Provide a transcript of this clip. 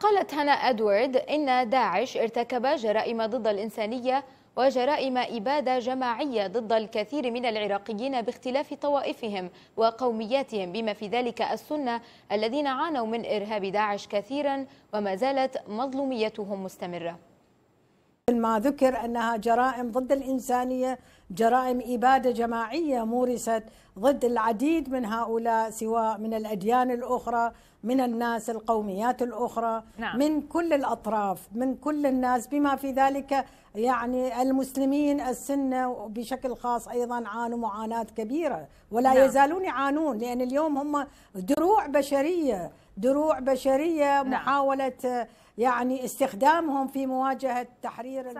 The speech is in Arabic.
قالت هانا أدوارد إن داعش ارتكب جرائم ضد الإنسانية وجرائم إبادة جماعية ضد الكثير من العراقيين باختلاف طوائفهم وقومياتهم بما في ذلك السنة الذين عانوا من إرهاب داعش كثيرا وما زالت مظلوميتهم مستمرة ما ذكر أنها جرائم ضد الإنسانية جرائم إبادة جماعية مورست ضد العديد من هؤلاء سواء من الأديان الأخرى من الناس القوميات الأخرى نعم. من كل الأطراف من كل الناس بما في ذلك يعني المسلمين السنة بشكل خاص أيضا عانوا معاناة كبيرة ولا نعم. يزالون يعانون لأن اليوم هم دروع بشرية دروع بشرية نعم. محاولة يعني استخدامهم في مواجهة تحرير